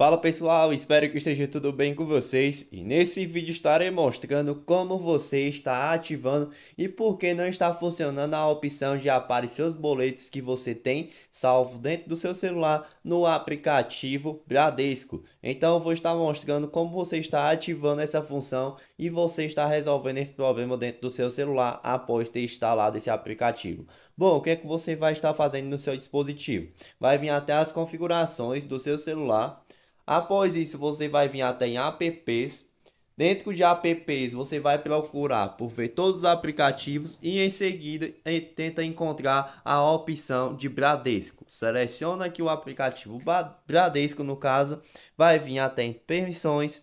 Fala pessoal, espero que esteja tudo bem com vocês e nesse vídeo estarei mostrando como você está ativando e por que não está funcionando a opção de aparecer os boletos que você tem salvo dentro do seu celular no aplicativo Bradesco. Então vou estar mostrando como você está ativando essa função e você está resolvendo esse problema dentro do seu celular após ter instalado esse aplicativo. Bom, o que é que você vai estar fazendo no seu dispositivo? Vai vir até as configurações do seu celular Após isso, você vai vir até em apps. Dentro de apps, você vai procurar por ver todos os aplicativos e em seguida tenta encontrar a opção de Bradesco. Seleciona aqui o aplicativo Bradesco, no caso, vai vir até em permissões.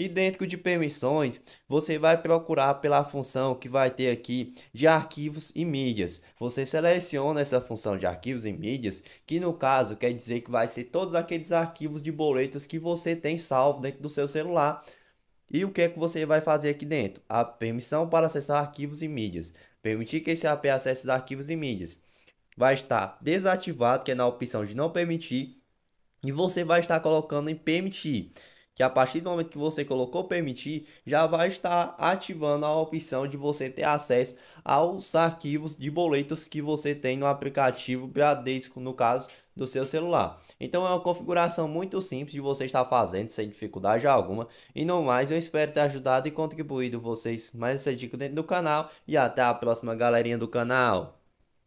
E dentro de permissões, você vai procurar pela função que vai ter aqui de arquivos e mídias. Você seleciona essa função de arquivos e mídias, que no caso quer dizer que vai ser todos aqueles arquivos de boletos que você tem salvo dentro do seu celular. E o que é que você vai fazer aqui dentro? A permissão para acessar arquivos e mídias. Permitir que esse AP acesse os arquivos e mídias. Vai estar desativado, que é na opção de não permitir. E você vai estar colocando em permitir que a partir do momento que você colocou permitir, já vai estar ativando a opção de você ter acesso aos arquivos de boletos que você tem no aplicativo Bradesco, no caso do seu celular. Então é uma configuração muito simples de você estar fazendo sem dificuldade alguma. E no mais, eu espero ter ajudado e contribuído vocês mais essa dica dentro do canal. E até a próxima, galerinha do canal.